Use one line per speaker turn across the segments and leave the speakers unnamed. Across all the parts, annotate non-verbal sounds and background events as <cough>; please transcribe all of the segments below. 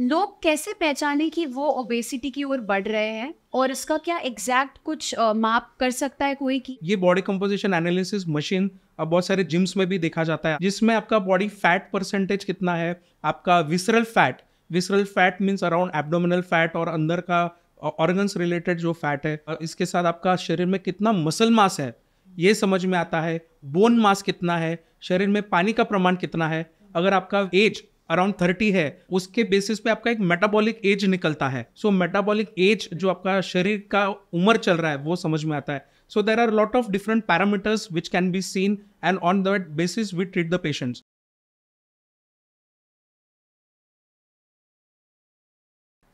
लोग कैसे पहचाने कि वो ओबेसिटी की ओर बढ़ रहे हैं और इसका क्या एग्जैक्ट कुछ आ, माप कर सकता है कोई की
ये बॉडी कंपोजिशन एनालिसिस मशीन अब बहुत सारे जिम्स में भी देखा जाता है जिसमें आपका बॉडी फैट परसेंटेज कितना है आपका visceral fat visceral fat means around abdominal fat और अंदर का ऑर्गन्स रिलेटेड जो फैट है और इसके साथ आपका शरीर में कितना मसल मास है ये समझ में आता है बोन मास कितना है शरीर में पानी का प्रमाण कितना है अगर आपका एज अराउंड थर्टी है उसके बेसिस पे आपका एक मेटाबॉलिक एज निकलता है सो मेटाबॉलिक एज जो आपका शरीर का उम्र चल रहा है वो समझ में आता है so there are lot of different parameters which can be seen and on that basis we treat the patients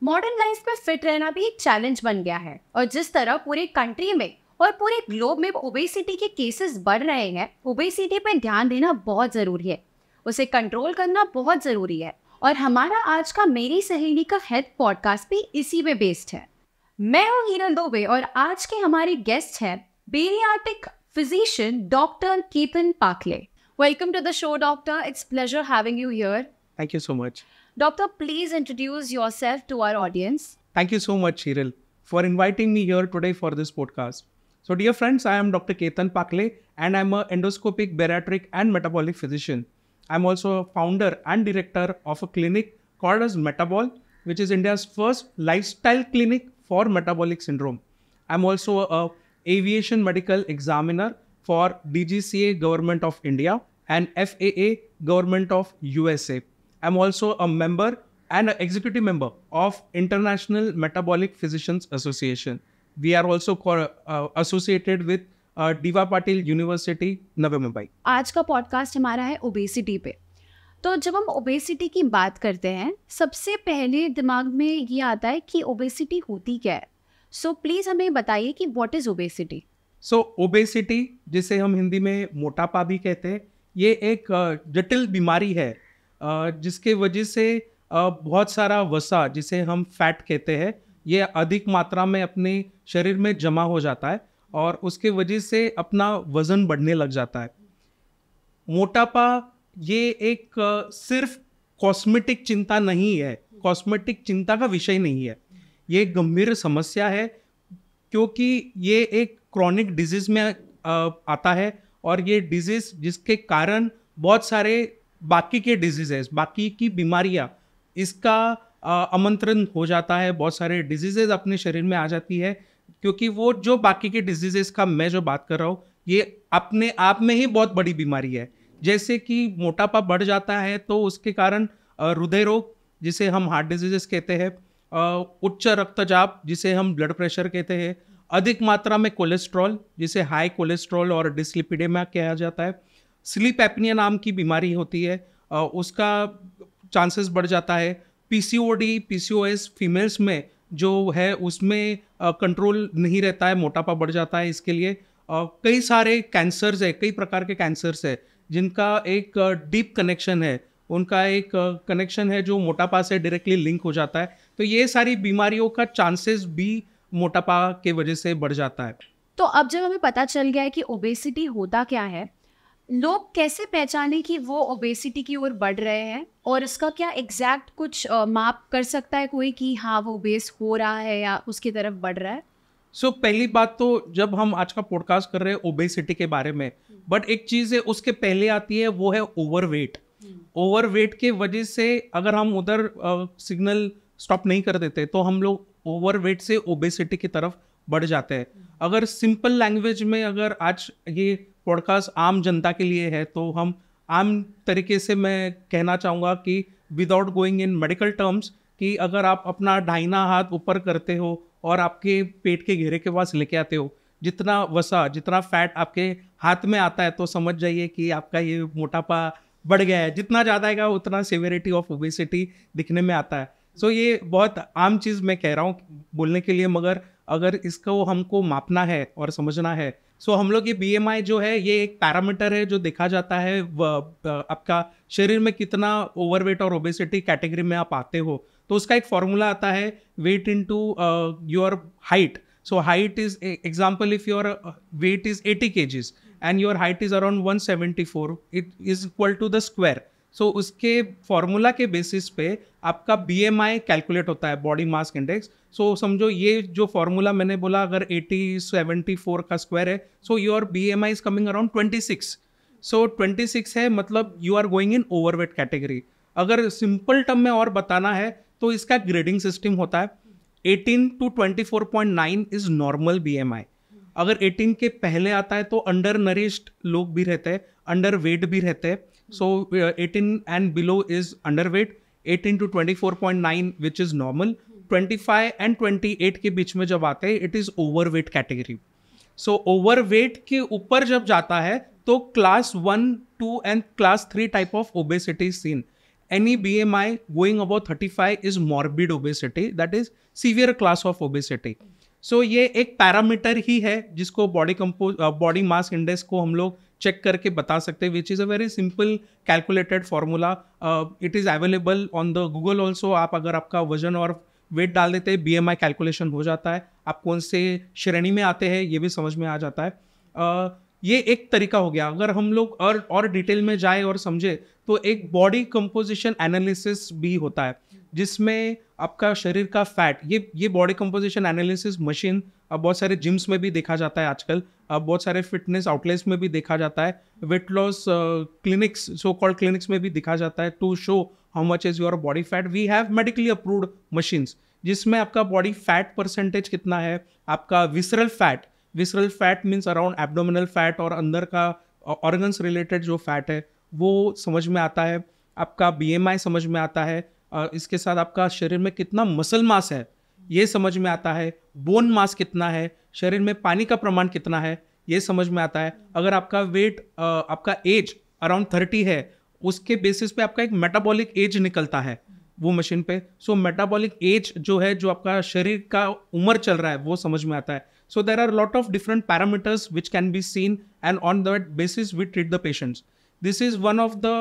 modern life में फिट रहना भी एक चैलेंज बन गया है और जिस तरह पूरे कंट्री में और पूरे ग्लोब में ओबेसिटी के केसेस बढ़ रहे हैं ओबेसिटी पर ध्यान देना बहुत ज़रूरी है उसे कंट्रोल करना बहुत ज़रूरी है और हमारा आज का मेरी सहेली का हेल्थ पॉडकास्ट भी इसी में बेस्ड है मैं हूँ हीरल दोबे और आज के हमारे गेस्ट हैं bariatric physician doctor Ketan Pakle welcome to the show doctor it's pleasure having you here
thank you so much
doctor please introduce yourself to our audience
Thank you so much, Cheryl, for inviting me here today for this podcast. So, dear friends, I am Dr. Ketan Pakle and I'm an endoscopic, bariatric, and metabolic physician. I'm also a founder and director of a clinic called as Metabol, which is India's first lifestyle clinic for metabolic syndrome. I'm also a aviation medical examiner for DGCA Government of India and FAA Government of USA. I'm also a member and an executive member of International Metabolic Physicians Association. We are also co- uh, associated with DY Patil university Navi Mumbai
आज का podcast हमारा है obesity पे तो जब हम obesity की बात करते हैं सबसे पहले दिमाग में ये आता है कि ओबेसिटी होती क्या है सो so, प्लीज़ हमें बताइए कि what is obesity
so obesity जिसे हम हिंदी में मोटापा भी कहते हैं ये एक जटिल बीमारी है जिसके वजह से बहुत सारा वसा जिसे हम फैट कहते हैं ये अधिक मात्रा में अपने शरीर में जमा हो जाता है और उसके वजह से अपना वज़न बढ़ने लग जाता है मोटापा ये एक सिर्फ कॉस्मेटिक चिंता नहीं है कॉस्मेटिक चिंता का विषय नहीं है ये गंभीर समस्या है क्योंकि ये एक क्रॉनिक डिजीज़ में आता है और ये डिजीज़ जिसके कारण बहुत सारे बाकी के डिजीज़ेस बाकी की बीमारियां इसका आमंत्रण हो जाता है बहुत सारे डिजीज़ेज अपने शरीर में आ जाती है क्योंकि वो जो बाकी के डिजीजेस का मैं जो बात कर रहा हूँ ये अपने आप में ही बहुत बड़ी बीमारी है जैसे कि मोटापा बढ़ जाता है तो उसके कारण हृदय रोग जिसे हम हार्ट डिजीजेस कहते हैं उच्च रक्तचाप जिसे हम ब्लड प्रेशर कहते हैं अधिक मात्रा में कोलेस्ट्रॉल जिसे हाई कोलेस्ट्रॉल और डिसलिपिडेमा कहा जाता है स्लीप एपनिया नाम की बीमारी होती है उसका चांसेस बढ़ जाता है P P C C O D O S females में जो है उसमें कंट्रोल नहीं रहता है मोटापा बढ़ जाता है इसके लिए कई सारे कैंसर्स है कई प्रकार के कैंसर्स है जिनका एक डीप कनेक्शन है उनका एक कनेक्शन है जो मोटापा से डायरेक्टली लिंक हो जाता है तो ये सारी बीमारियों का चांसेस भी मोटापा के वजह से बढ़ जाता है
तो अब जब हमें पता चल गया है कि ओबेसिटी होता क्या है लोग कैसे पहचाने कि वो ओबेसिटी की ओर बढ़ रहे हैं और इसका क्या एग्जैक्ट कुछ माप कर सकता है कोई कि हाँ वो ओबेस हो रहा है या उसकी तरफ बढ़ रहा है
सो so, पहली बात तो जब हम आज का पॉडकास्ट कर रहे हैं ओबेसिटी के बारे में बट एक चीज़ है उसके पहले आती है वो है ओवरवेट ओवरवेट के वजह से अगर हम उधर सिग्नल स्टॉप नहीं कर देते तो हम लोग ओवरवेट से ओबेसिटी की तरफ बढ़ जाते हैं अगर सिंपल लैंग्वेज में अगर आज ये पॉडकास्ट आम जनता के लिए है तो हम आम तरीके से मैं कहना चाहूँगा कि without going in medical terms कि अगर आप अपना ढाइना हाथ ऊपर करते हो और आपके पेट के घेरे के पास लेके आते हो जितना वसा जितना फैट आपके हाथ में आता है तो समझ जाइए कि आपका ये मोटापा बढ़ गया है जितना ज़्यादा आएगा उतना सेवेरिटी ऑफ ओबेसिटी दिखने में आता है सो so, ये बहुत आम चीज़ मैं कह रहा हूँ बोलने के लिए मगर अगर इसको हमको मापना है और समझना है सो so, हम लोग ये बी जो है ये एक पैरामीटर है जो देखा जाता है आपका शरीर में कितना ओवरवेट और ओबेसिटी कैटेगरी में आप आते हो तो उसका एक फॉर्मूला आता है weight into your height so height is example if your weight is eighty K Gs and your height is around one seventy four it is equal to the square so उसके formula के basis पे आपका B M I calculate होता है body mass index so समझो ये जो formula मैंने बोला अगर एटी सेवेंटी फोर का स्क्वायर है so your B M I is coming around twenty six so twenty six है मतलब you are going in overweight category अगर सिंपल टर्म में और बताना है तो इसका ग्रेडिंग सिस्टम होता है eighteen to twenty four point nine is normal B M I अगर एटीन के पहले आता है तो अंडर नरिश्ड लोग भी रहते हैं अंडर वेट भी रहते हैं so eighteen and below is underweight 18 to 24.9 which is normal 25 and 28 के बीच में जब आते हैं it is overweight category so overweight के ऊपर जब जाता है तो class one two and class three type of obesity seen any B M I going about thirty five is morbid obesity that is severe class of obesity so ये एक parameter ही है जिसको body compose body mass index को हम लोग check करके बता सकते हैं which is a very simple calculated formula it is available on the Google also आप अगर आपका वजन और वेट डाल देते हैं बी एम आई कैलकुलेशन हो जाता है आप कौन से श्रेणी में आते हैं ये भी समझ में आ जाता है uh, ये एक तरीका हो गया अगर हम लोग और और डिटेल में जाए और समझे तो एक बॉडी कंपोजिशन एनालिसिस भी होता है जिसमें आपका शरीर का फैट ये ये बॉडी कंपोजिशन एनालिसिस मशीन अब बहुत सारे जिम्स में भी देखा जाता है आजकल अब बहुत सारे फिटनेस आउटलेट्स में भी देखा जाता है weight loss clinics so called clinics में भी देखा जाता है to show how much is your body fat we have medically approved machines जिसमें आपका बॉडी फैट परसेंटेज कितना है आपका visceral fat visceral fat means around abdominal fat और अंदर का ऑर्गन्स uh, रिलेटेड जो फैट है वो समझ में आता है आपका बी समझ में आता है और इसके साथ आपका शरीर में कितना मसल मास है ये समझ में आता है बोन मास कितना है शरीर में पानी का प्रमाण कितना है ये समझ में आता है अगर आपका वेट आपका एज अराउंड थर्टी है उसके बेसिस पे आपका एक मेटाबॉलिक एज निकलता है वो मशीन पे सो मेटाबॉलिक एज जो है जो आपका शरीर का उम्र चल रहा है वो समझ में आता है so there are lot of different parameters which can be seen and on that basis we treat the patients this is one of the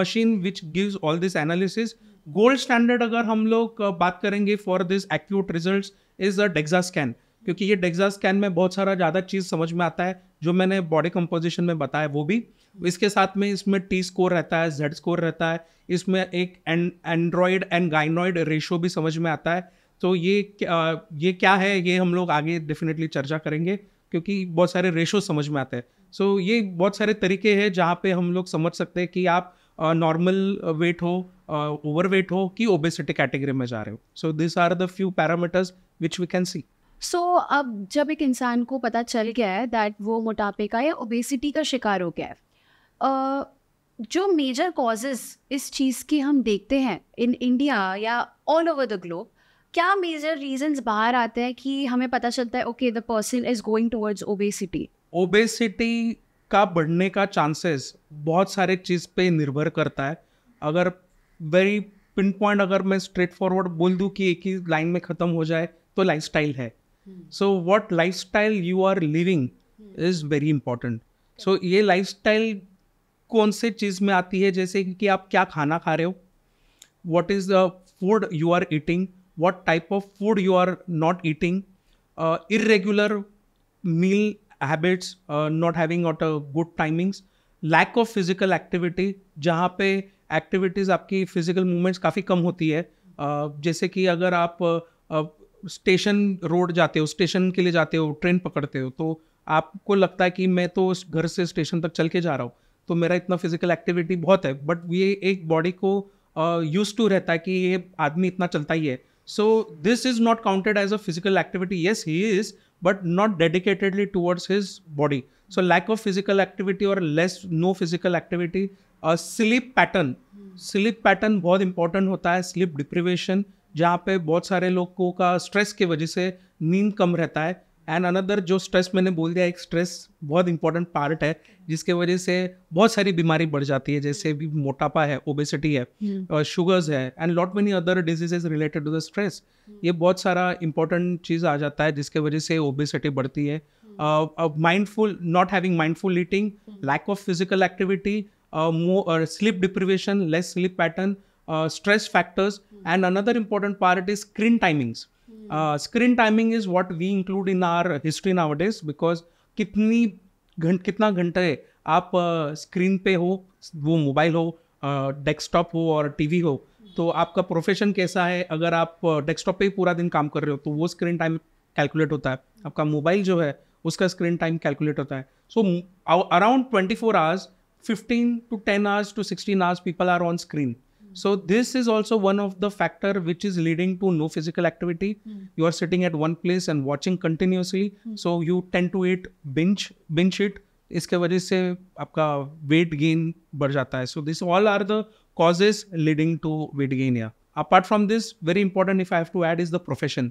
machine which gives all this analysis gold standard अगर हम लोग बात करेंगे for this acute result is a DEXA scan क्योंकि ये DEXA scan में बहुत सारा ज़्यादा चीज़ समझ में आता है जो मैंने बॉडी कंपोजिशन में बताया वो भी इसके साथ में इसमें टी स्कोर रहता है जेड स्कोर रहता है इसमें एक एंड्रॉयड एंड गाइनॉयड रेशो भी समझ में आता है तो ये क्या ये क्या है ये हम लोग आगे डेफिनेटली चर्चा करेंगे क्योंकि बहुत सारे रेशो समझ में आते हैं सो so, ये बहुत सारे तरीके हैं जहाँ पे हम लोग समझ सकते हैं कि आप नॉर्मल वेट हो ओवर uh, वेट हो कि ओबेसिटी कैटेगरी में जा रहे हो so this are the few parameters which we can see
so so, अब जब एक इंसान को पता चल गया है दैट वो मोटापे का या ओबेसिटी का शिकार हो गया है uh, जो मेजर कॉजेज इस चीज़ की हम देखते हैं इन इंडिया या ऑल ओवर द ग्लोब क्या मेजर रीजंस बाहर आते हैं कि हमें पता चलता है okay the person is going
towards obesity obesity का बढ़ने का चांसेस बहुत सारे चीज़ पे निर्भर करता है अगर वेरी पिन पॉइंट अगर मैं स्ट्रेट फॉरवर्ड बोल दूँ कि एक ही लाइन में ख़त्म हो जाए तो लाइफ स्टाइल है so what lifestyle you are living is very important so ये लाइफ स्टाइल कौन से चीज़ में आती है जैसे कि आप क्या खाना खा रहे हो what is the food you are eating what type of food you are not eating irregular meal habits not having ought a good timings lack of physical activity जहाँ पे एक्टिविटीज़ आपकी फिजिकल मूवमेंट्स काफ़ी कम होती है जैसे कि अगर आप स्टेशन रोड जाते हो स्टेशन के लिए जाते हो ट्रेन पकड़ते हो तो आपको लगता है कि मैं तो घर से स्टेशन तक चल के जा रहा हूँ तो मेरा इतना फिजिकल एक्टिविटी बहुत है बट ये एक बॉडी को यूज टू रहता है कि ये आदमी इतना चलता ही है so this is not counted as a physical activity yes he is but not dedicatedly towards his body so lack of physical activity और less no physical activity sleep pattern sleep pattern बहुत important होता है slip deprivation जहाँ पे बहुत सारे लोगों का स्ट्रेस की वजह से नींद कम रहता है एंड अनदर जो स्ट्रेस मैंने बोल दिया एक स्ट्रेस बहुत इंपॉर्टेंट पार्ट है जिसके वजह से बहुत सारी बीमारी बढ़ जाती है जैसे भी मोटापा है ओबेसिटी है और हम्म। शुगर्स है and lot many other diseases related to the stress ये हम्म। बहुत सारा इंपॉर्टेंट चीज़ आ जाता है जिसके वजह से ओबेसिटी बढ़ती है mindful not having mindful eating lack of physical activity more uh, sleep deprivation, less sleep pattern, uh, stress factors, mm. and another important part is screen timings. Mm. Uh, screen timing is what we include in our history nowadays because कितनी घंट कितना घंटे आप screen uh, पे हो वो mobile हो desktop uh, हो और टीवी हो mm. तो आपका प्रोफेशन कैसा है अगर आप डेस्कटॉप uh, पे ही पूरा दिन काम कर रहे हो तो वो स्क्रीन टाइम कैलकुलेट होता है mm. आपका मोबाइल जो है उसका स्क्रीन टाइम कैलकुलेट होता है so around twenty four hours 15 to 10 hours to 16 hours people are on screen so this is also one of the factor which is leading to no physical activity mm. you are sitting at one place and watching continuously mm. so you tend to eat binge binge it इसके वजह से आपका weight gain बढ़ जाता है so this all are the causes leading to weight gain या apart from this very important if i have to add is the profession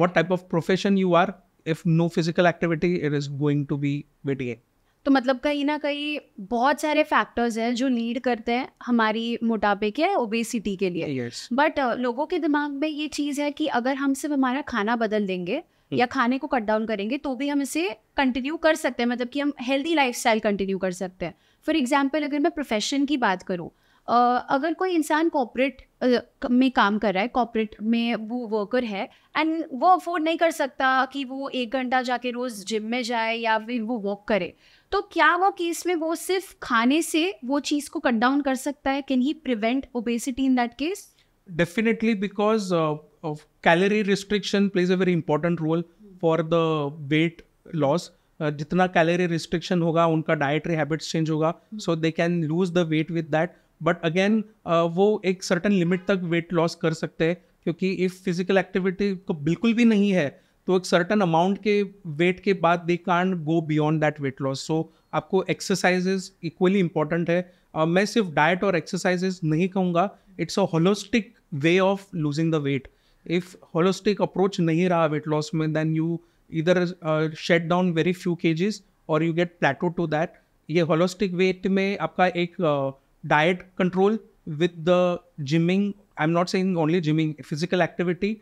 what type of profession you are if no physical activity it is going to be weight gain
तो मतलब कहीं ना कहीं बहुत सारे factors हैं जो lead करते हैं हमारी मोटापे के ओबेसिटी के लिए बट yes. uh, लोगों के दिमाग में ये चीज़ है कि अगर हम सिर्फ हमारा खाना बदल देंगे hmm. या खाने को कट डाउन करेंगे तो भी हम इसे कंटिन्यू कर सकते हैं मतलब कि हम हेल्दी लाइफ कंटिन्यू कर सकते हैं फॉर एग्जाम्पल अगर मैं प्रोफेशन की बात करूँ Uh, अगर कोई इंसान कॉपरेट uh, में काम कर रहा है कॉपरेट में वो वर्कर है एंड वो अफोर्ड नहीं कर सकता कि वो एक घंटा जाके रोज़ जिम में जाए या फिर वो वॉक करे तो क्या वो केस में वो सिर्फ खाने से वो चीज को कट डाउन कर सकता है can he prevent obesity in that case
definitely because of calorie restriction plays a very important role for the weight loss जितना कैलोरी रिस्ट्रिक्शन होगा उनका डाइटरी हैबिट्स चेंज होगा so they can lose the weight with that but again वो एक certain limit तक weight loss कर सकते हैं क्योंकि इफ़ फिजिकल एक्टिविटी को बिल्कुल भी नहीं है तो एक सर्टन अमाउंट के वेट के बाद they can't go beyond that weight loss so आपको एक्सरसाइजेज इक्वली इंपॉर्टेंट है uh, मैं सिर्फ डाइट और एक्सरसाइजेज नहीं कहूँगा it's a holistic way of losing the weight if holistic approach नहीं रहा वेट लॉस में then you either shed down very few kgs और you get plateau to that ये होलोस्टिक वेट में आपका एक diet control with the gymming I am not saying only gymming physical activity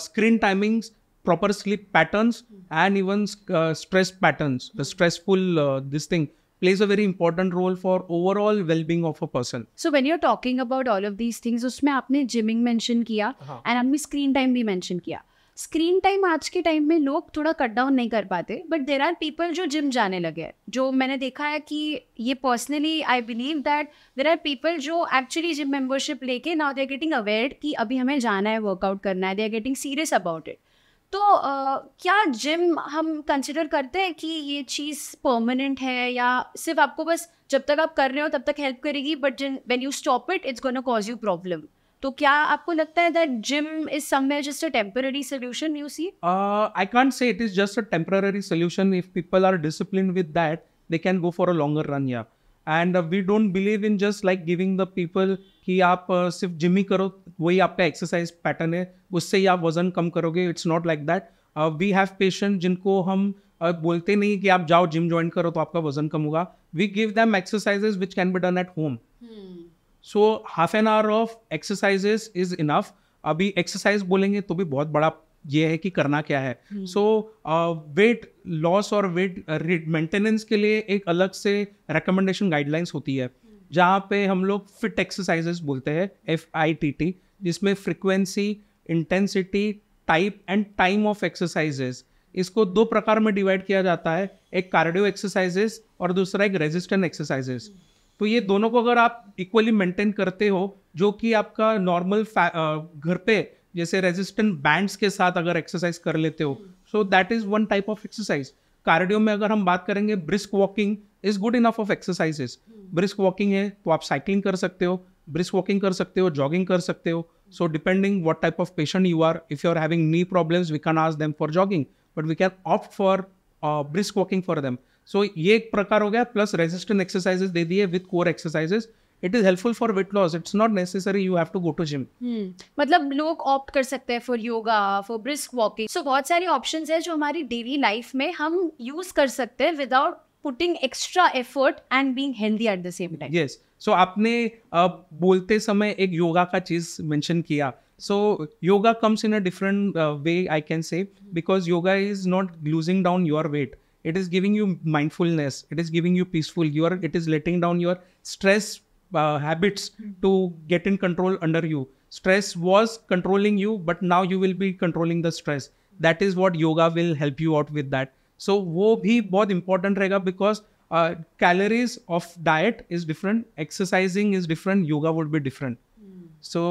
screen timings proper sleep patterns and even uh, stress patterns the stressful uh, this thing plays a very important role for overall well-being of a person
so when you're talking about all of these things उसमें आपने gymming mention किया and aapne screen time bhi mention kiya screen time आज के time में लोग थोड़ा cut down नहीं कर पाते बट देर आर पीपल जो जिम जाने लगे हैं जो मैंने देखा है कि ये personally I believe that there are people जो एक्चुअली जिम मेंबरशिप लेके now they are getting aware कि अभी हमें जाना है वर्कआउट करना है they are getting serious about it तो आ, क्या जिम हम कंसिडर करते हैं कि ये चीज़ परमानेंट है या सिर्फ आपको बस जब तक आप कर रहे हो तब तक हेल्प करेगी बट जिन when you stop it it's gonna cause you problem तो क्या आपको लगता है that gym is somewhere just a temporary solution you see
I can't say it is just a temporary solution if people are discipline with that they can go for a longer run या and we don't believe in just like giving the people कि आप uh, सिर्फ gym ही करो वही आपका exercise pattern है उससे ही आप वजन कम करोगे it's not like that we have patient जिनको हम uh, बोलते नहीं कि आप जाओ जिम ज्वाइन करो तो आपका वजन कम होगा we give them exercises which can be done at home so half an hour of exercises is enough अभी एक्सरसाइज बोलेंगे तो भी बहुत बड़ा ये है कि करना क्या है सो वेट लॉस और वेट मेंटेनेंस uh, के लिए एक अलग से रिकमेंडेशन गाइडलाइंस होती है जहाँ पे हम लोग फिट एक्सरसाइजेस बोलते हैं एफ आई टी टी जिसमें frequency intensity type and time of exercises इसको दो प्रकार में डिवाइड किया जाता है एक कार्डियो एक्सरसाइजेस और दूसरा एक रेजिस्टेंट एक्सरसाइजेस तो ये दोनों को अगर आप इक्वली मेंटेन करते हो जो कि आपका नॉर्मल uh, घर पे जैसे रेजिस्टेंट बैंड्स के साथ अगर एक्सरसाइज कर लेते हो so that is one type of exercise cardio में अगर हम बात करेंगे brisk walking is good enough of exercises brisk walking है तो आप साइकिलिंग कर सकते हो ब्रिस्क वॉकिंग कर सकते हो जॉगिंग कर सकते हो so depending what type of patient you are if you are having knee problems we can ask them for jogging but we can opt for brisk walking for them so ये एक प्रकार हो गया plus resistant exercises दे दिए with core exercises it is helpful for weight loss it's not necessary you have to go to gym
मतलब लोग opt कर सकते हैं for yoga for brisk walking so बहुत सारी ऑप्शन है जो हमारी डेली लाइफ में हम यूज कर सकते हैं without putting extra effort and being healthy at the same
time yes so आपने uh, बोलते समय एक योगा का चीज मैंशन किया so yoga comes in a different way I can say because yoga is not losing down your weight it is giving you mindfulness it is giving you peaceful your it is letting down your stress habits to get in control under you stress was controlling you but now you will be controlling the stress that is what yoga will help you out with that so वो भी बहुत important रहेगा because calories of diet is different exercising is different yoga would भी different so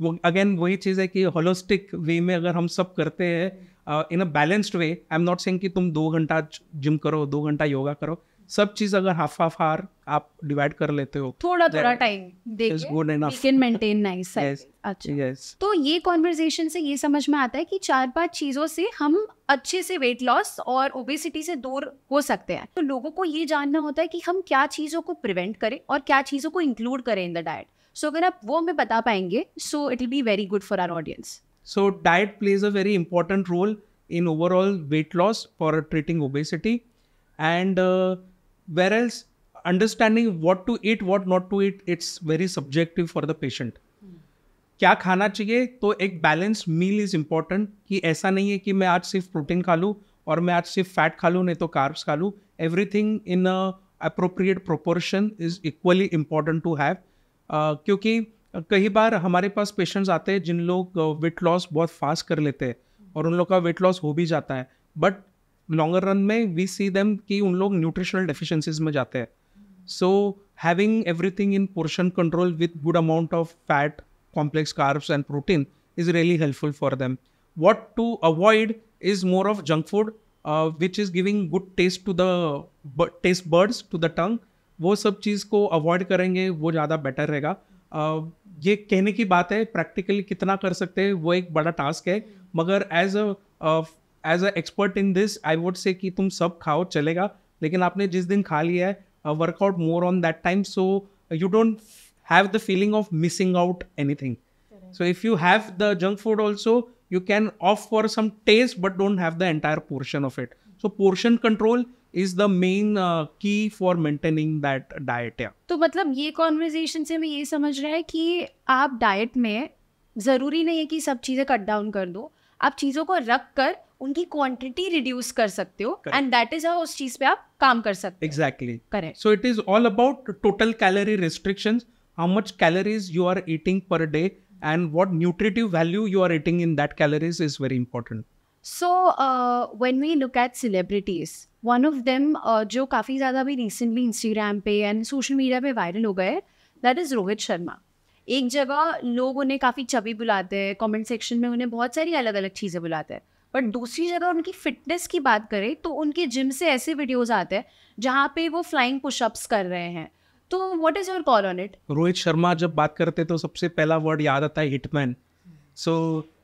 वो again वही चीज़ है कि holistic way में अगर हम सब करते हैं in a balanced way I am not saying कि तुम दो घंटा जिम करो दो घंटा योगा करो सब चीज अगर हाफ हाफ हार आप डिवाइड कर लेते हो थोड़ा थोड़ा
टाइम देखिए <laughs> अच्छा तो ये कॉन्वर्जेशन से ये समझ में आता है कि चार पांच चीजों से हम अच्छे से वेट लॉस और ओबेसिटी से दूर हो सकते हैं तो लोगों को ये जानना होता है कि हम क्या चीजों को प्रिवेंट करें और क्या चीजों को इंक्लूड करें इन द डाइट सो अगर आप वो हमें बता पाएंगे so it will be very good for our audience
so diet plays a very important role in overall weight loss for treating obesity and whereas understanding what to eat what not to eat it's very subjective for the patient क्या खाना चाहिए तो एक balanced meal is important कि ऐसा नहीं है कि मैं आज सिर्फ प्रोटीन खा लूँ और मैं आज सिर्फ फैट खा लूँ नहीं तो कार्ब्स खा लूँ everything in appropriate proportion is equally important to have क्योंकि कई बार हमारे पास पेशेंट्स आते हैं जिन लोग वेट लॉस बहुत फास्ट कर लेते हैं और उन लोग का वेट लॉस हो भी जाता है बट लॉन्गर रन में वी सी देम कि उन लोग न्यूट्रिशनल डेफिशेंसीज में जाते हैं so having everything in portion control with good amount of fat complex carbs and protein is really helpful for them what to avoid is more of junk food which is giving good taste to the taste birds to the tongue वो सब चीज़ को avoid करेंगे वो ज़्यादा better रहेगा uh, ये कहने की बात है प्रैक्टिकली कितना कर सकते हैं वो एक बड़ा टास्क है मगर as a as a expert in this I would say कि तुम सब खाओ चलेगा लेकिन आपने जिस दिन खा लिया है workout more on that time so you don't have the feeling of missing out anything so if you have the junk food also you can opt for some taste but don't have the entire portion of it so portion control is the main uh, key for maintaining that diet yeah
तो मतलब ये conversation से मैं ये समझ रहा है कि आप डाइट में ज़रूरी नहीं है कि सब चीज़ें कट डाउन कर दो आप चीज़ों को रख कर उनकी क्वांटिटी रिड्यूस कर सकते हो एंड दैट इज उस चीज पे आप काम कर सकते exactly correct
so it is all about total calorie restrictions how much calories you are eating per day and what nutritive value you are eating in that calories is very important
so when we look at celebrities one of them जो काफ़ी ज़्यादा अभी recently Instagram पे and social media पे viral हो गए that is Rohit Sharma एक जगह लोग उन्हें काफ़ी चबी बुलाते हैं कमेंट सेक्शन में उन्हें बहुत सारी अलग अलग चीज़ें बुलाते हैं बट दूसरी जगह उनकी फिटनेस की बात करें तो उनके जिम से ऐसे वीडियोज आते हैं जहाँ पे वो फ्लाइंग पुशअप्स कर रहे हैं तो what is your call on it
Rohit Sharma जब बात करते तो सबसे पहला वर्ड याद आता है hitman so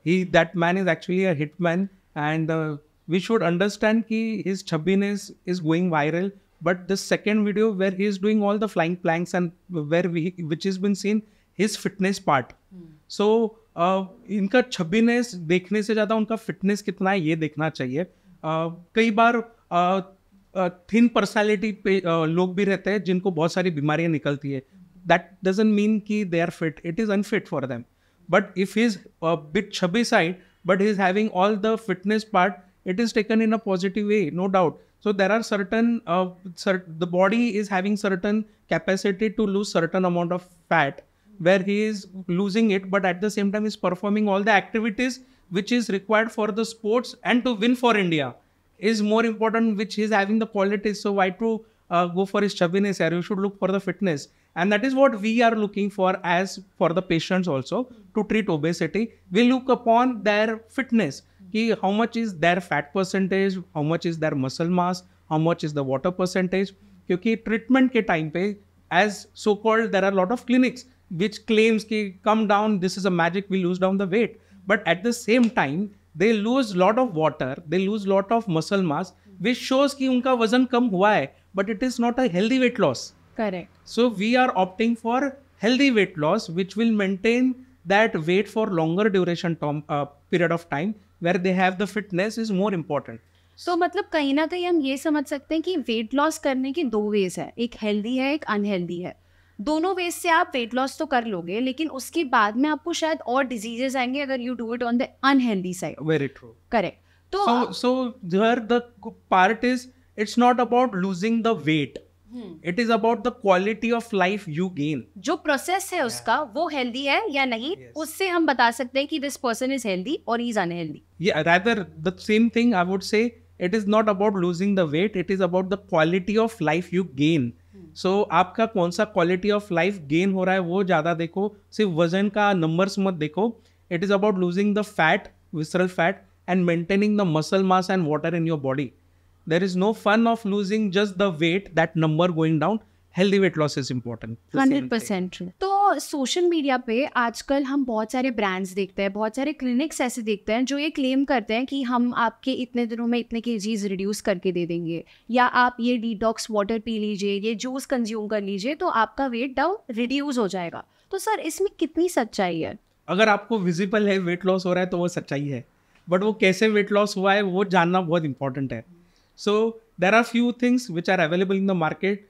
he that man is actually a hitman and we should understand कि his chubbiness is going viral but the second video where he is doing all the flying planks and where which is been seen his fitness part so इनका chubbiness देखने से ज़्यादा उनका fitness कितना है ये देखना चाहिए कई बार थिन पर्सनैलिटी पे लोग भी रहते हैं जिनको बहुत सारी बीमारियाँ निकलती है दैट डजेंट मीन कि they are fit it is unfit for them but if is bit chubby side but is having all the fitness part it is taken in a positive way no doubt so there are certain the body is having certain capacity to lose certain amount of fat where he is losing it, but at the same time is performing all the activities which is required for the sports and to win for India is more important, which is having the qualities. So why to uh, go for his chubbiness here? You should look for the fitness. And that is what we are looking for as for the patients also to treat obesity. We look upon their fitness. He, how much is their fat percentage, how much is their muscle mass, how much is the water percentage. treatment ke time pe as so called there are a lot of clinics. which claims ki come down this is a magic we lose down the weight but at the same time they lose lot of water they lose lot of muscle mass which shows ki unka वजन कम हुआ है but it is not a healthy weight loss correct so we are opting for healthy weight loss which will maintain that weight for longer duration term, uh, period of time where they have the fitness is more important
तो so, मतलब कहीं ना कहीं हम ये समझ सकते हैं कि वेट लॉस करने के दो वेज है एक हेल्दी है एक अनहेल्दी है दोनों वेज से आप वेट लॉस तो कर लोगे लेकिन उसके बाद में आपको शायद और डिजीजेस आएंगे अगर you do it on the unhealthy side very true correct
तो so there the part is it's not about losing the weight it is about the quality of life you gain
जो process है उसका yeah. वो healthy है या नहीं yes. उससे हम बता सकते हैं कि दिस पर्सन इज हेल्दी और is unhealthy
rather the same thing I would say it is not about losing the weight it is about the quality of life you gain so so, आपका कौन सा quality of life gain हो रहा है वो ज़्यादा देखो सिर्फ वजन का नंबर्स मत देखो it is about losing the fat visceral fat and maintaining the muscle mass and water in your body there is no fun of losing just the weight that number going down healthy weight loss is important hundred
percent तो social media पे आजकल हम बहुत सारे brands देखते हैं बहुत सारे क्लिनिक्स ऐसे देखते हैं जो ये क्लेम करते हैं कि हम आपके इतने दिनों में इतने के जीज रिड्यूस करके दे देंगे या आप ये डिटॉक्स वाटर पी लीजिए ये जूस कंज्यूम कर लीजिए तो आपका वेट डाउन रिड्यूस हो जाएगा तो सर इसमें कितनी सच्चाई है
अगर आपको विजिबल है वेट लॉस हो रहा है तो वो सच्चाई है बट वो कैसे वेट लॉस हुआ है वो जानना बहुत इंपॉर्टेंट है so there are few things which are available in the market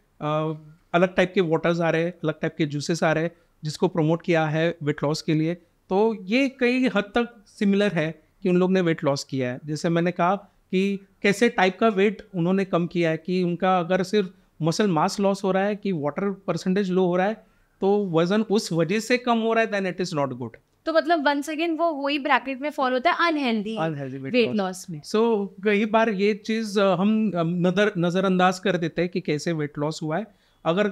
अलग टाइप के वाटर्स आ रहे हैं अलग टाइप के जूसेस आ रहे हैं जिसको प्रमोट किया है वेट लॉस के लिए तो ये कई हद तक सिमिलर है कि उन लोग ने वेट लॉस किया है जैसे मैंने कहा कि कैसे टाइप का वेट उन्होंने कम किया है कि उनका अगर सिर्फ मसल मास लॉस हो रहा है कि वाटर परसेंटेज लो हो रहा है तो वजन उस वजह से कम हो रहा है then it is not good
तो मतलब वंस अगेन वो वही ब्रैकेट में फॉल होता है अनहेल्दी अनहेल्दी
वेट लॉस में सो so, कई बार ये चीज़ हम नजर नज़रअंदाज कर देते हैं कि कैसे वेट लॉस हुआ है अगर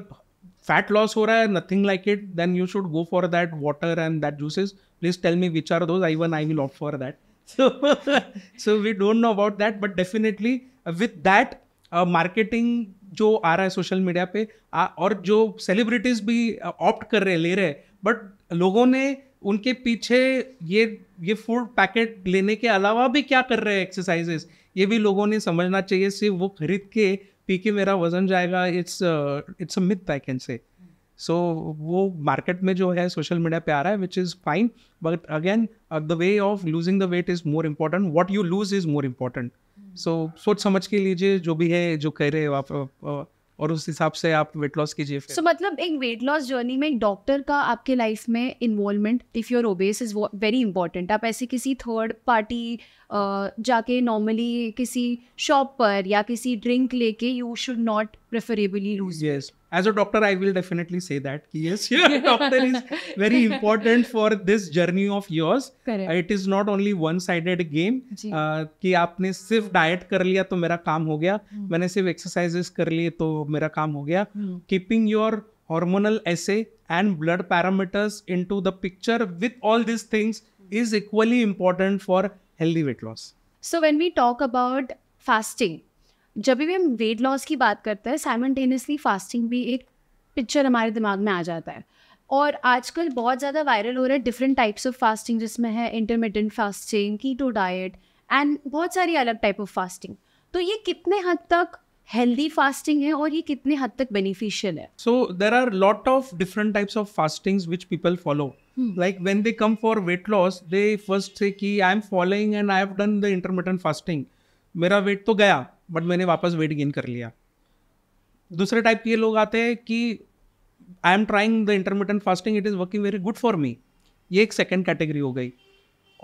फैट लॉस हो रहा है nothing like it then you should go for that water and that juices please tell me which are those I one I will opt for that so so we don't know about that but definitely with that marketing जो आ रहा है social media पे आ, और जो celebrities भी opt uh, कर रहे हैं ले रहे बट लोगों ने उनके पीछे ये ये फूड पैकेट लेने के अलावा भी क्या कर रहे हैं एक्सरसाइजेस ये भी लोगों ने समझना चाहिए सिर्फ वो खरीद के पी के मेरा वजन जाएगा it's it's a myth I can say so वो मार्केट में जो है सोशल मीडिया पे आ रहा है which is fine but again the way of losing the weight is more important what you lose is more important so सोच समझ के लीजिए जो भी है जो कह रहे हो आप uh, uh, और उस हिसाब से आप वेट लॉस कीजिए सो so,
मतलब एक वेट लॉस जर्नी में एक डॉक्टर का आपके लाइफ में involvement if your obese is very important आप ऐसे किसी थर्ड पार्टी जाके नॉर्मली किसी शॉप पर या किसी ड्रिंक लेके you should not preferably lose
yes as a doctor i will definitely say that yes <laughs> your doctor is very important for this journey of yours Correct. Uh, it is not only one sided game uh, कि आपने सिर्फ diet कर लिया तो मेरा काम हो गया hmm. मैंने exercises, एक्सरसाइजेस कर लिए तो मेरा काम हो hormonal assay and blood parameters into the picture with all these things is equally important for healthy weight loss.
So, when we talk about fasting, जब भी हम वेट लॉस की बात करते हैं साइमल्टेनियसली फास्टिंग भी एक पिक्चर हमारे दिमाग में आ जाता है और आजकल बहुत ज़्यादा वायरल हो रहा है डिफरेंट टाइप्स ऑफ फास्टिंग जिसमें है intermittent fasting keto diet and बहुत सारी अलग टाइप ऑफ फास्टिंग तो ये कितने हद तक हेल्दी फास्टिंग है और ये कितने हद तक बेनिफिशियल है
so there are lot of different types of fasting which people follow like when they come for weight loss they first say कि I am following and I have done the intermittent fasting मेरा weight तो गया but मैंने वापस weight gain कर लिया दूसरे type के लोग आते हैं कि I am trying the intermittent fasting it is working very good for me ये एक सेकेंड कैटेगरी हो गई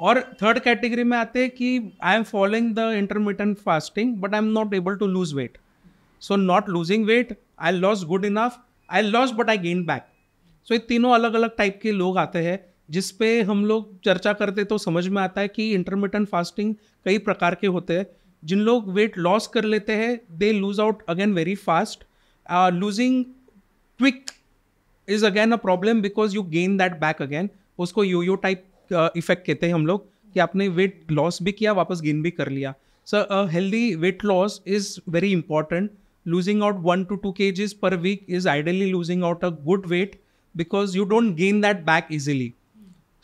और थर्ड कैटेगरी में आते हैं कि I am following the intermittent fasting but I am not able to lose weight so not losing weight I loss good enough I loss but I gain back so ये तीनों अलग अलग type के लोग आते हैं जिसपे हम लोग चर्चा करते तो समझ में आता है कि इंटरमीडियंट फास्टिंग कई प्रकार के होते हैं जिन लोग वेट लॉस कर लेते हैं they lose out again very fast losing quick is again a problem because you gain that back again उसको यो यो टाइप इफेक्ट कहते हैं हम लोग कि आपने वेट लॉस भी किया वापस गेन भी कर लिया so healthy weight loss is very important out one to two kgs per week is ideally losing out a good weight because you don't gain that back easily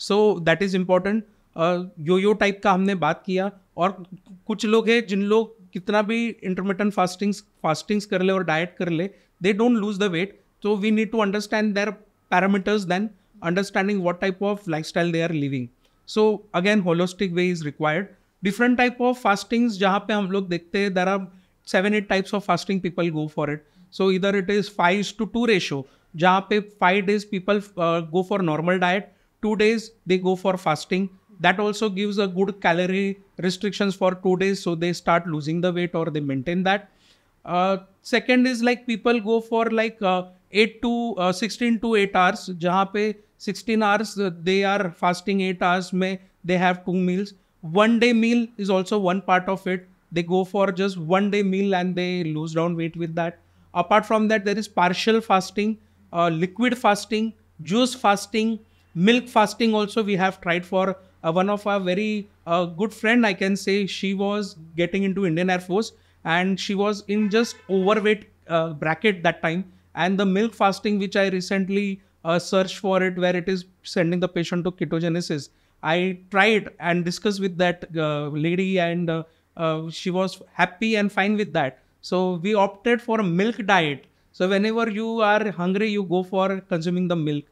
so that is important yo yo type का हमने बात किया और कुछ लोग हैं जिन लोग कितना भी इंटरमीडियंट फास्टिंग्स फास्टिंग्स कर ले और डाइट कर ले they don't lose the weight so we need to understand their parameters then understanding what type of life style they are living so again holistic way is required different type of fastings जहाँ पे हम लोग देखते हैं there are seven eight types of fasting people go for it so इधर it is five to two ratio जहाँ पे five days people go for normal diet to days they go for fasting that also gives a good calorie restrictions for two days so they start losing the weight or they maintain that uh, second is like people go for like uh, 8 to uh, 16 to 8 hours जहाँ पे 16 hours uh, they are fasting 8 hours में they have two meals one day meal is also one part of it they go for just one day meal and they lose down weight with that apart from that there is partial fasting uh, liquid fasting juice fasting milk fasting also we have tried for uh, one of our very uh, good friend i can say she was getting into indian air force and she was in just overweight uh, bracket that time and the milk fasting which i recently uh, searched for it where it is sending the patient to ketogenesis i tried and discussed with that uh, lady and uh, she was happy and fine with that so we opted for a milk diet so whenever you are hungry you go for consuming the milk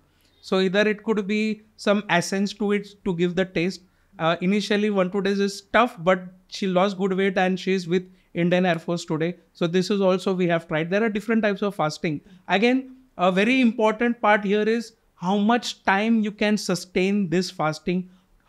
so either it could be some essence to it to give the taste. Uh, initially, one two days is tough, but she lost good weight and she's with Indian Air Force today. So this is also we have tried. There are different types of fasting. Again, a very important part here is how much time you can sustain this fasting,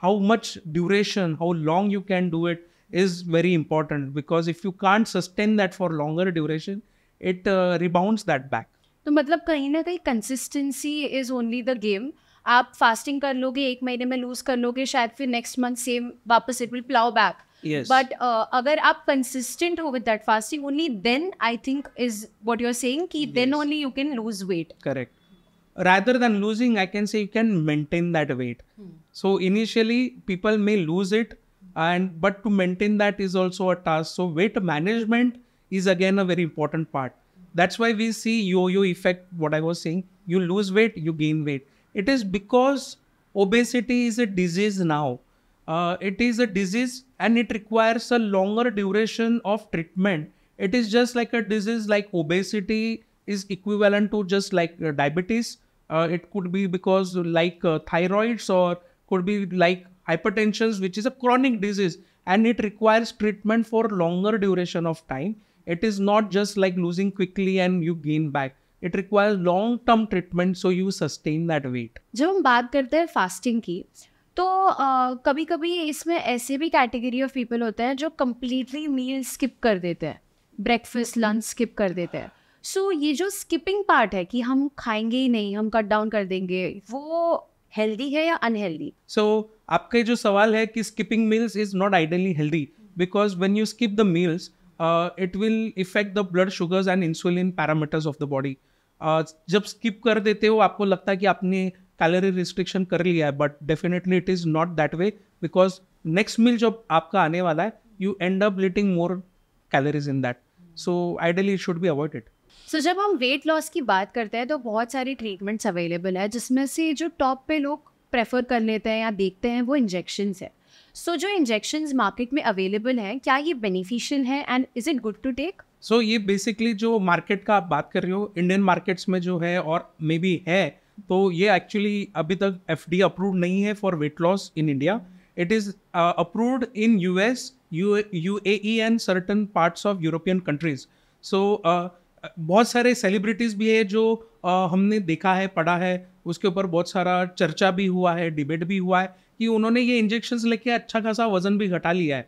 how much duration, how long you can do it is very important because if you can't sustain that for longer duration, it uh, rebounds that back.
तो मतलब कहीं ना कहीं consistency is only the game आप fasting कर लोगे एक महीने में लूज कर लोगे शायद फिर नेक्स्ट मंथ सेम वापस it will plateau back but अगर आप कंसिस्टेंट हो with that fasting only then I think is what you're saying कि then only you can lose weight
correct rather than losing i can say you can maintain that weight hmm. so initially people may lose it and but to maintain that is also a task so weight management is again a very important part That's why we see yo-yo effect, what I was saying. You lose weight, you gain weight. It is because obesity is a disease now. Uh, it is a disease and it requires a longer duration of treatment. It is just like a disease like obesity is equivalent to just like uh, diabetes. Uh, it could be because like uh, thyroids or could be like hypertension, which is a chronic disease and it requires treatment for longer duration of time. It is not just like losing quickly and you gain back. it requires long term treatment so you sustain that weight
jab हम baat karte hain fasting ki तो कभी कभी इसमें ऐसे भी category of people होते हैं जो कम्प्लीटली मील स्किप कर देते हैं ब्रेकफास्ट लंच स्किप कर देते हैं सो so, ये जो स्किपिंग पार्ट है कि हम खाएंगे ही नहीं हम कट डाउन कर देंगे वो हेल्दी है या अनहेल्दी
सो so, आपके जो सवाल है कि skipping meals is not ideally healthy because when you skip the meals uh, it will affect the blood sugars and insulin parameters of the body. Uh, जब स्किप कर देते हो आपको लगता है कि आपने कैलोरी रिस्ट्रिक्शन कर लिया है but definitely it is not that way because next meal जब आपका आने वाला है you end up eating more calories in that so ideally should be avoided
so जब हम वेट लॉस की बात करते हैं तो बहुत सारी ट्रीटमेंट्स अवेलेबल है जिसमें से जो टॉप पे लोग प्रेफर कर लेते हैं या देखते हैं वो इंजेक्शन्स है सो so, जो इंजेक्शन मार्केट में अवेलेबल हैं क्या ये बेनिफिशियल हैं and is it good to take
so ये बेसिकली जो मार्केट का आप बात कर रहे हो इंडियन मार्केट्स में जो है और मे बी है तो ये एक्चुअली अभी तक एफ डी अप्रूव नहीं है for weight loss in India it is approved in U S U A and certain parts of European countries so बहुत सारे सेलिब्रिटीज़ भी है जो आ, हमने देखा है पढ़ा है उसके ऊपर बहुत सारा चर्चा भी हुआ है डिबेट भी हुआ है कि उन्होंने ये इंजेक्शन लेके अच्छा खासा वज़न भी घटा लिया है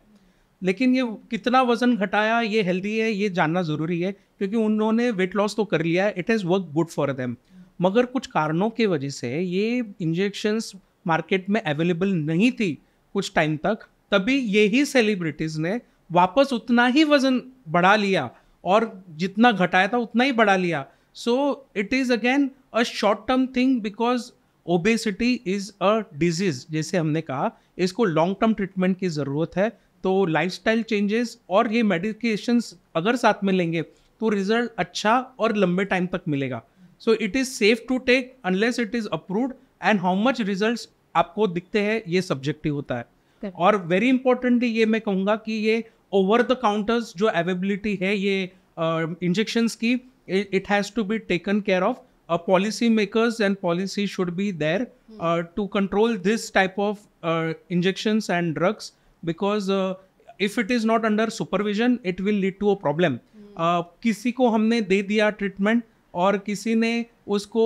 लेकिन ये कितना वज़न घटाया ये हेल्दी है ये जानना ज़रूरी है क्योंकि उन्होंने वेट लॉस तो कर लिया है it has work good for them मगर कुछ कारणों के वजह से ये इंजेक्शन्स मार्केट में अवेलेबल नहीं थी कुछ टाइम तक तभी यही सेलिब्रिटीज़ ने वापस उतना ही वज़न बढ़ा लिया और जितना घटाया था उतना ही बढ़ा लिया so it is again a short term thing because obesity is a disease जैसे हमने कहा इसको लॉन्ग टर्म ट्रीटमेंट की ज़रूरत है तो लाइफ स्टाइल चेंजेस और ये मेडिकेशंस अगर साथ में लेंगे तो रिजल्ट अच्छा और लंबे टाइम तक मिलेगा so it is safe to take unless it is approved and how much result आपको दिखते हैं ये सब्जेक्टिव होता है और वेरी इंपॉर्टेंटली ये मैं कहूँगा कि ये ओवर द काउंटर्स जो अवेबिलिटी है ये इंजेक्शंस uh, की it has to be taken care of policy makers and policy should be there to control this type of injections and drugs because if it is not under supervision it will lead to a problem किसी को हमने दे दिया treatment और किसी ने उसको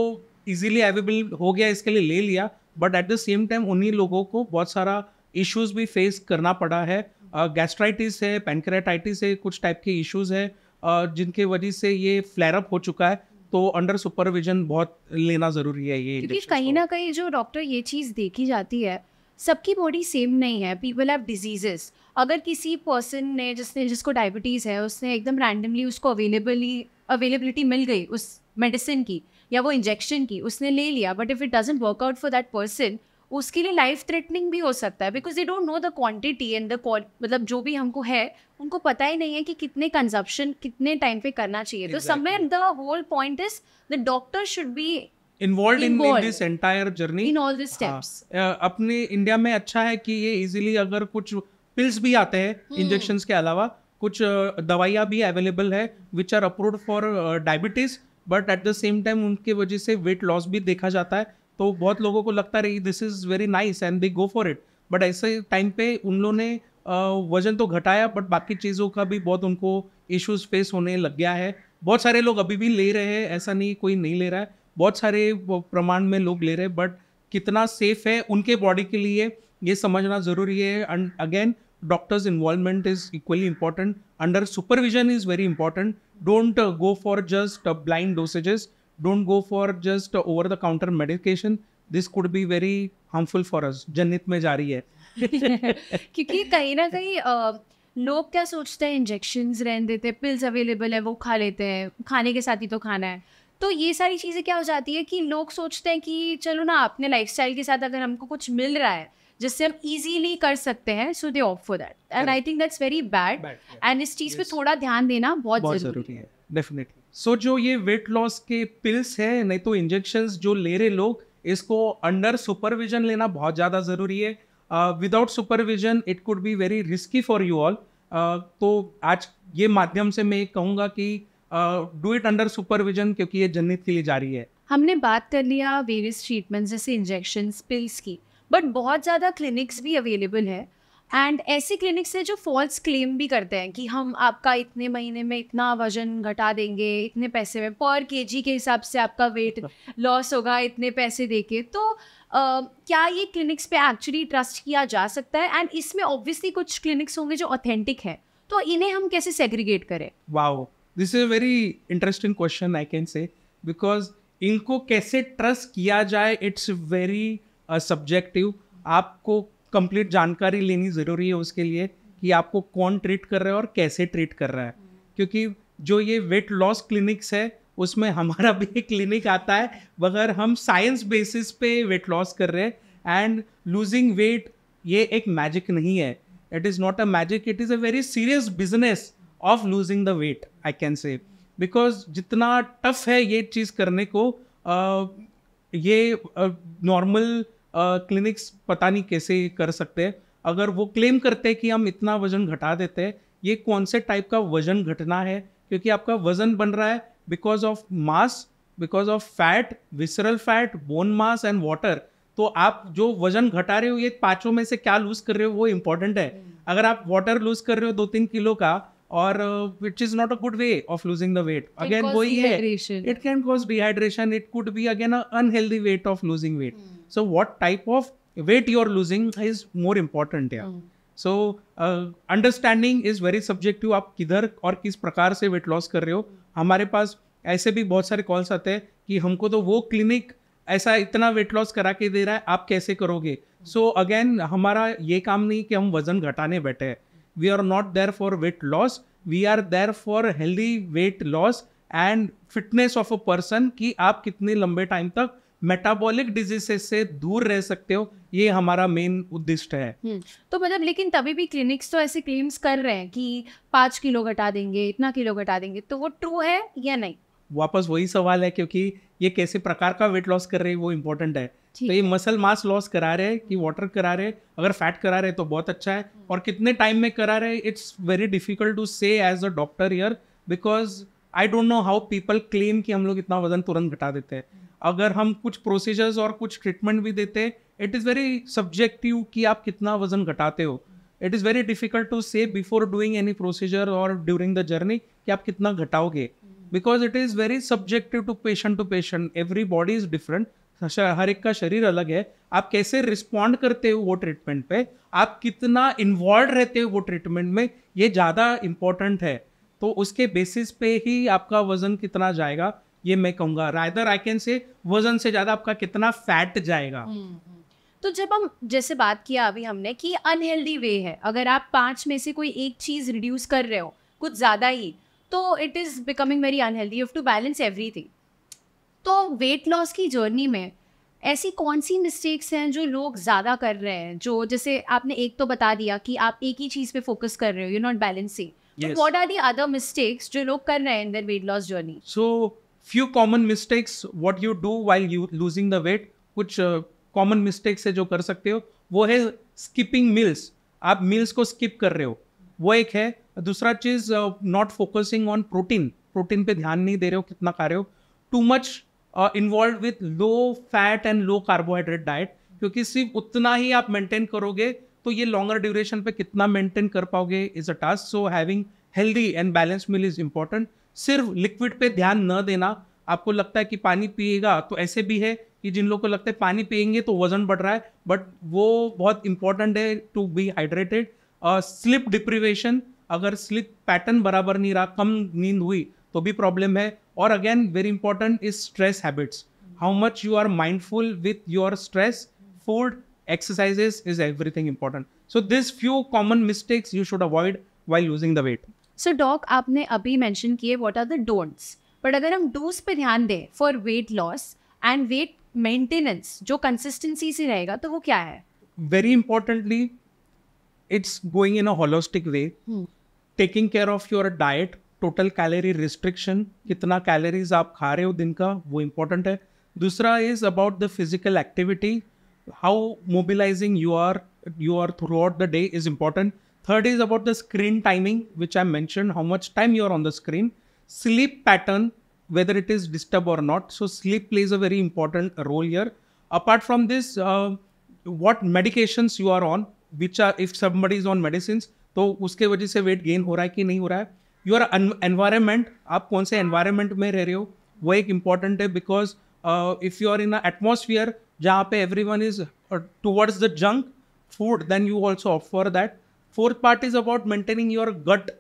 easily available हो गया इसके लिए ले लिया but at the same time उन्हीं लोगों को बहुत सारा इश्यूज भी फेस करना पड़ा है गैस्ट्राइटिस है पेनक्रेटाइटिस है कुछ टाइप के इश्यूज़ है और जिनके वजह से ये फ्लैरअप हो चुका है तो अंडर सुपरविजन बहुत लेना ज़रूरी है ये क्योंकि
कहीं ना कहीं जो डॉक्टर ये चीज़ देखी जाती है सबकी बॉडी सेम नहीं है पीपल हैव डिजीजेस अगर किसी पर्सन ने जिसने जिसको डायबिटीज़ है उसने एकदम रैंडमली उसको अवेलेबली अवेलेबिलिटी मिल गई उस मेडिसिन की या वो इंजेक्शन की उसने ले लिया but if it doesn't work out for that person उसके लिए लाइफ थ्रेटनिंग भी हो सकता है because they don't know the quantity and the मतलब जो भी हमको है उनको पता ही नहीं है कि कितने कंजप्शन कितने टाइम पे करना चाहिए तो somewhere the whole point is the doctor should be
involve in this entire journey in all this steps अपने इंडिया में अच्छा है कि ये इजीली अगर कुछ पिल्स भी आते हैं इंजेक्शन हम्म। के अलावा कुछ दवाइयाँ भी अवेलेबल है which are approve for diabetes but at the same time उनके वजह से वेट लॉस भी देखा जाता है तो बहुत लोगों को लगता रही this is very nice and they go for it but ऐसे टाइम पे उन लोगों ने वजन तो घटाया बट बाकी चीज़ों का भी बहुत उनको इश्यूज फेस होने लग गया है बहुत सारे लोग अभी भी ले रहे हैं ऐसा नहीं कोई नहीं ले रहा है बहुत सारे प्रमाण में लोग ले रहे हैं बट कितना सेफ है उनके बॉडी के लिए ये समझना ज़रूरी है and again doctors involvement is equally important under supervision is very important don't go for just blind dosages don't go for just over the counter medication this could be very harmful for us जनित में जा रही है
क्योंकि कहीं ना कहीं लोग क्या सोचते हैं इंजेक्शन रहने देते हैं पिल्स अवेलेबल है वो खा लेते हैं खाने के साथ ही तो खाना है तो ये सारी चीज़ें क्या हो जाती है कि लोग सोचते हैं कि चलो ना अपने लाइफ के साथ अगर हमको कुछ मिल रहा है जिससे हम इजीली कर सकते हैं so they off for that and I think that's very bad and इस चीज़ yes. पे थोड़ा ध्यान देना बहुत, बहुत ज़रूरी
है डेफिनेटली सो so, जो ये वेट लॉस के पिल्स हैं नहीं तो इंजेक्शन जो ले रहे लोग इसको अंडर सुपरविजन लेना बहुत ज़्यादा ज़रूरी है without supervision it could be very risky for you all तो आज ये माध्यम से मैं कहूँगा कि डू इट अंडर सुपरविजन क्योंकि ये जनित के लिए जा रही है
हमने बात कर लिया वेरियस ट्रीटमेंट जैसे इंजेक्शन पिल्स की बट बहुत ज़्यादा क्लिनिक्स भी अवेलेबल है एंड ऐसे क्लिनिक्स है जो फॉल्स क्लेम भी करते हैं कि हम आपका इतने महीने में इतना वजन घटा देंगे इतने पैसे में पर के जी के हिसाब से आपका वेट लॉस <laughs> होगा इतने पैसे दे के तो Uh, क्या ये क्लिनिक्स पे एक्चुअली ट्रस्ट किया जा सकता है एंड इसमें ऑब्वियसली कुछ क्लिनिक्स होंगे जो ऑथेंटिक है तो इन्हें हम कैसे सेग्रीगेट करें
wow this is very interesting question I can say because इनको कैसे ट्रस्ट किया जाए इट्स वेरी सब्जेक्टिव आपको कंप्लीट जानकारी लेनी ज़रूरी है उसके लिए कि आपको कौन ट्रीट कर रहा है और कैसे ट्रीट कर रहा है क्योंकि जो ये वेट लॉस क्लिनिक्स है उसमें हमारा भी एक क्लिनिक आता है मगर हम साइंस बेसिस पे वेट लॉस कर रहे हैं एंड लूजिंग वेट ये एक मैजिक नहीं है it is not a magic it is a very serious business of losing the weight I can say because जितना टफ है ये चीज़ करने को आ, ये नॉर्मल uh, क्लिनिक्स पता नहीं कैसे कर सकते अगर वो क्लेम करते हैं कि हम इतना वजन घटा देते हैं ये कौन से टाइप का वजन घटना है क्योंकि आपका वजन बन रहा है because of mass because of fat visceral fat bone mass and water तो आप जो वजन घटा रहे हो ये पांचों में से क्या लूज कर रहे हो वो इम्पोर्टेंट है अगर आप वाटर लूज कर रहे हो दो तीन किलो का और which is not a good way of losing the weight again वही है it can cause dehydration it could be again unhealthy way of losing weight so what type of weight you are losing is more important या so understanding is very subjective आप किधर और किस प्रकार से wait loss कर रहे हो हमारे पास ऐसे भी बहुत सारे कॉल्स आते हैं कि हमको तो वो क्लिनिक ऐसा इतना वेट लॉस करा के दे रहा है आप कैसे करोगे सो so, अगेन हमारा ये काम नहीं कि हम वजन घटाने बैठे हैं we are not there for weight loss we are there for healthy weight loss and fitness of a person कि आप कितने लंबे टाइम तक मेटाबॉलिक डिजीजेस से दूर रह सकते हो ये हमारा मेन उद्दिष्ट है
हम्म, तो मतलब लेकिन तभी भी क्लिनिक्स तो ऐसे क्लेम्स कर रहे हैं कि पाँच किलो घटा देंगे इतना किलो घटा देंगे तो वो ट्रू है या नहीं
वापस वही सवाल है क्योंकि ये कैसे प्रकार का वेट लॉस कर रहे हैं वो इम्पोर्टेंट है तो ये मसल मास लॉस करा रहे हैं कि वाटर करा रहे अगर फैट करा रहे तो बहुत अच्छा है हम्म। और कितने टाइम में करा रहे it's very difficult to say as a doctor yeah because I don't know how people claim कि हम लोग इतना वजन तुरंत घटा देते हैं हम्म। अगर हम कुछ प्रोसीजर्स और कुछ ट्रीटमेंट भी देते हैं इट इज़ वेरी सब्जेक्टिव कि आप कितना वजन घटाते हो it is very difficult to say before doing any procedure और ड्यूरिंग द जर्नी कि आप कितना घटाओगे because it is very subjective to patient to patient every body is different हर एक का शरीर अलग है आप कैसे रिस्पॉन्ड करते हो वो ट्रीटमेंट पे आप कितना इन्वॉल्व रहते हो वो ट्रीटमेंट में ये ज़्यादा इम्पॉर्टेंट है तो उसके बेसिस पे ही आपका वज़न कितना जाएगा ये मैं कहूंगा राइदर आई कैन से वजन से ज़्यादा आपका कितना फैट जाएगा हम्म, हम्म।
तो जब हम जैसे बात किया अभी हमने कि अनहेल्दी वे है अगर आप पांच में से कोई एक चीज़ रिड्यूस कर रहे हो कुछ ज़्यादा ही तो it is becoming very unhealthy to balance everything तो वेट लॉस की जर्नी में ऐसी कौन सी मिस्टेक्स हैं जो लोग ज़्यादा कर रहे हैं जो जैसे आपने एक तो बता दिया कि आप एक ही चीज़ पे फोकस कर रहे हो you not balancing what are the other mistakes जो लोग कर रहे हैं in their weight loss
journey so few common mistakes what you do while you losing the weight कुछ कॉमन uh, मिस्टेक्स है जो कर सकते हो वो है स्किपिंग मील्स आप मील्स को स्किप कर रहे हो वो एक है दूसरा चीज़ not focusing on protein protein पे ध्यान नहीं दे रहे हो कितना खा रहे हो too much involve with low fat and low carbohydrate diet क्योंकि सिर्फ उतना ही आप मेंटेन करोगे तो ये लॉन्गर ड्यूरेशन पे कितना मेंटेन कर पाओगे is a task so having healthy and balance meal is important सिर्फ लिक्विड पे ध्यान न देना आपको लगता है कि पानी पिएगा तो ऐसे भी है कि जिन लोगों को लगता है पानी पिएंगे तो वजन बढ़ रहा है बट वो बहुत इंपॉर्टेंट है to be hydrated sleep deprivation अगर स्लिप पैटर्न बराबर नहीं रहा कम नींद हुई तो भी प्रॉब्लम है और again very important is stress habits how much you are mindful with your stress food exercises is everything important so this few common mistakes you should avoid why losing the weight
so doc आपने अभी mention किए what are the don'ts but अगर हम do's पे ध्यान दें for weight loss and weight maintenance जो consistency से रहेगा तो वो क्या है
very importantly it's going in a way taking care of your diet total calorie restriction कितना कैलोरीज आप खा रहे हो दिन का वो इम्पोर्टेंट है दूसरा is about the physical activity how mobilizing you are you are throughout the day is important third is about the screen timing which I mention how much time you are on the screen sleep pattern whether it is disturb or not so sleep plays a very important role yeah apart from this what medications you are on which are if somebody is on medicine तो उसके वजह से weight gain हो रहा है कि नहीं हो रहा है यू आर एनवायरमेंट आप कौन से एनवायरमेंट में रह रहे हो वो एक इम्पॉर्टेंट है because if you are in atmosphere जहाँ पे everyone is towards the junk food then you also offer that fourth part is about maintaining your gut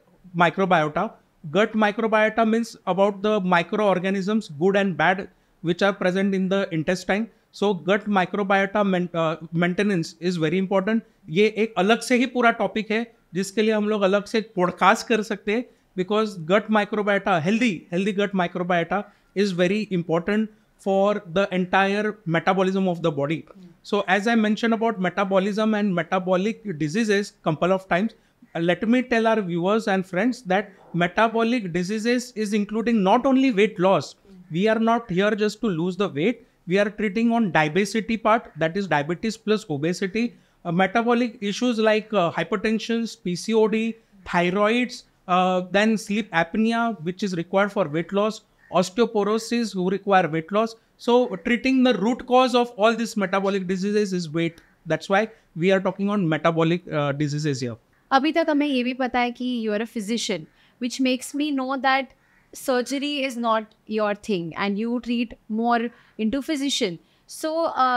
microbiota gut microbiota means about the micro organisms good and bad which are present in the intestine so gut microbiota maintenance is very important ये एक अलग से ही पूरा topic है जिसके लिए हम लोग अलग से पॉडकास्ट कर सकते हैं because gut microbiota healthy healthy gut microbiota is very important for the entire metabolism of the body So as I mentioned about metabolism and metabolic diseases couple of times, uh, let me tell our viewers and friends that metabolic diseases is including not only weight loss. We are not here just to lose the weight. We are treating on diabesity part that is diabetes plus obesity. Uh, metabolic issues like uh, hypertension, PCOD, thyroids, uh, then sleep apnea which is required for weight loss, osteoporosis who require weight loss. So treating the root cause of all these metabolic diseases is weight. That's why we are talking on metabolic uh, diseases here.
अभी तक हमें ये भी पता है कि you are a physician which makes me know that surgery is not your thing and you treat more into physician so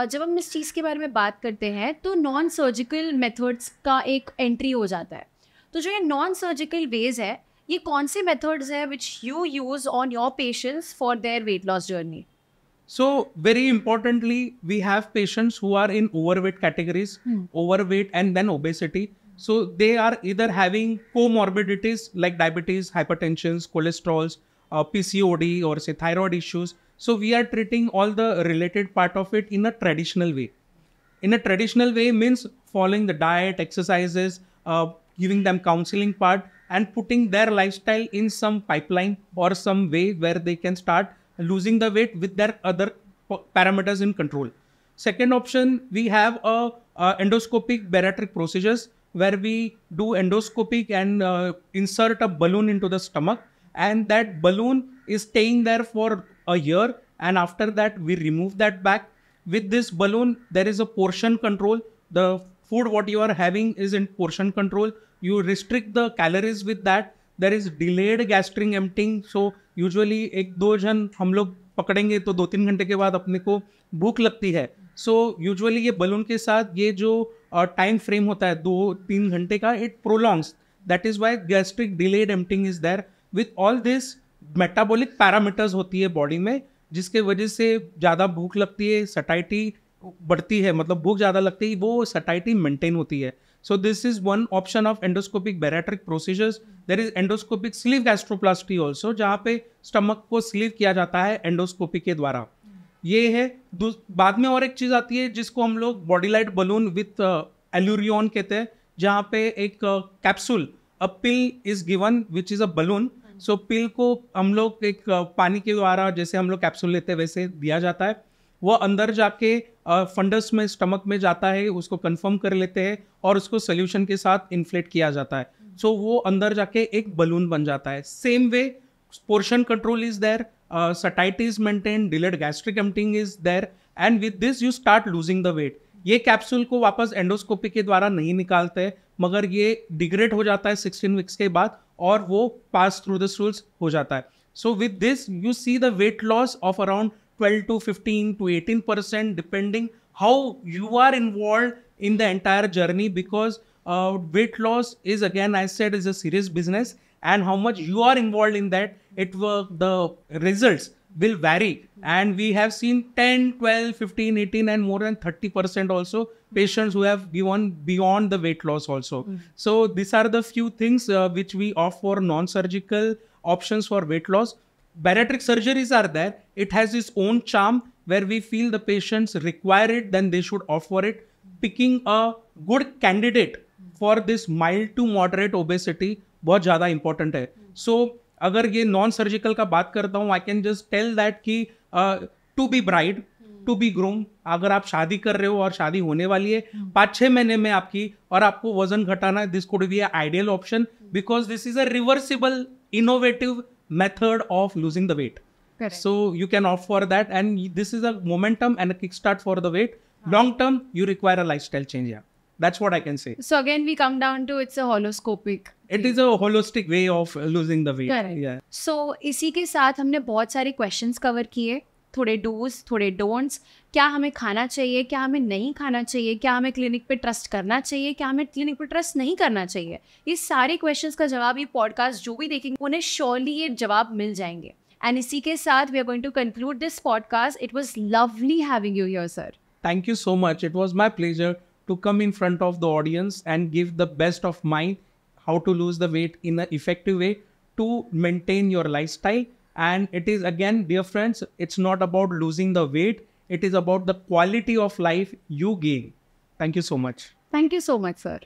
जब हम इस चीज़ के बारे में बात करते हैं तो नॉन सर्जिकल मेथड्स का एक एंट्री हो जाता है तो जो ये नॉन सर्जिकल वेज है ये कौन से मेथड्स हैं which you use on your patients for their weight
So very importantly, we have patients who are in overweight categories, hmm. overweight and then obesity. So they are either having comorbidities like diabetes, hypertension, cholesterol, uh, PCOD or say thyroid issues. So we are treating all the related part of it in a traditional way. In a traditional way means following the diet, exercises, uh, giving them counseling part and putting their lifestyle in some pipeline or some way where they can start losing the weight with their other parameters in control. Second option, we have a, a endoscopic bariatric procedures where we do endoscopic and uh, insert a balloon into the stomach and that balloon is staying there for a year and after that we remove that back with this balloon there is a portion control the food what you are having is in portion control you restrict the calories with that there is delayed gastric emptying so usually एक दो जन हम लोग पकड़ेंगे तो दो तीन घंटे के बाद अपने को भूख लगती है सो so, यूजली ये बलून के साथ ये जो टाइम uh, फ्रेम होता है दो तीन घंटे का it prolongs that is why gastric delayed emptying is there with all this metabolic parameters होती है बॉडी में जिसके वजह से ज़्यादा भूख लगती है सटाइटी बढ़ती है मतलब भूख ज़्यादा लगती है वो सटाइटी मेंटेन होती है So this is one option of endoscopic bariatric procedures. There is endoscopic sleeve gastroplasty also जहाँ पे स्टमक को स्लीव किया जाता है एंडोस्कोपी के द्वारा ये है बाद में और एक चीज़ आती है जिसको हम लोग body light balloon with Allurion कहते हैं जहाँ पे एक capsule a pill is given which is a balloon so pill को हम लोग एक uh, पानी के द्वारा जैसे हम लोग कैप्सूल लेते हैं वैसे दिया जाता है वह अंदर जाके फंडस में स्टमक में जाता है उसको कंफर्म कर लेते हैं और उसको सोल्यूशन के साथ इन्फ्लेट किया जाता है सो so, वो अंदर जाके एक बलून बन जाता है same way portion control is there satiety is maintain delayed gastric emptying is there and with this you start losing the weight ये कैप्सूल को वापस एंडोस्कोपी के द्वारा नहीं निकालते मगर ये डिग्रेड हो जाता है सिक्सटीन वीक्स के बाद और वो पास थ्रू द स्टूल्स हो जाता है so with this you see the weight loss of around 12 to 15 to 18 percent depending how you are involved in the entire journey because uh, weight loss is again i said is a serious business and how much you are involved in that it will the results will vary and we have seen 10 12 15 18 and more than 30 percent also patients who have gone beyond the weight loss also mm. so these are the few things uh, which we offer non-surgical options for weight loss Bariatric surgeries are there. It has its own charm where we feel the patients require it, then they should offer it. Picking a good candidate for this mild to moderate obesity बहुत ज़्यादा important है so so, अगर ये non surgical का बात करता हूँ I can just tell that कि to be bride to be groom अगर आप शादी कर रहे हो और शादी होने वाली है पाँच छः महीने में आपकी और आपको वजन घटाना है this could be ideal option because this is a reversible innovative method of losing the weight. Correct. So you can opt for that, and this is a momentum and a kickstart for the weight. Long term, you require a lifestyle change. Yeah, that's what I can say.
So again, we come down to it's a holoscopic.
It is a holistic way of uh, losing the weight. Correct. Yeah.
So इसी के साथ हमने बहुत सारे questions cover किए थोड़े do's थोड़े don'ts क्या हमें खाना चाहिए क्या हमें नहीं खाना चाहिए क्या हमें क्लिनिक पे ट्रस्ट करना चाहिए क्या हमें क्लिनिक पे ट्रस्ट नहीं करना चाहिए ये सारे क्वेश्चंस का जवाब ये पॉडकास्ट जो भी देखेंगे उन्हें श्योरली ये जवाब मिल जाएंगे एंड इसी के साथ we are going to conclude this podcast it was lovely having you your sir
thank you so much it was my pleasure to come in front of the audience and give the best of mind how to lose the weight in effective way to maintain your life style and it is again dear friends it's not about losing the weight It is about the quality of life you gain. Thank you so much. Thank you so much, sir.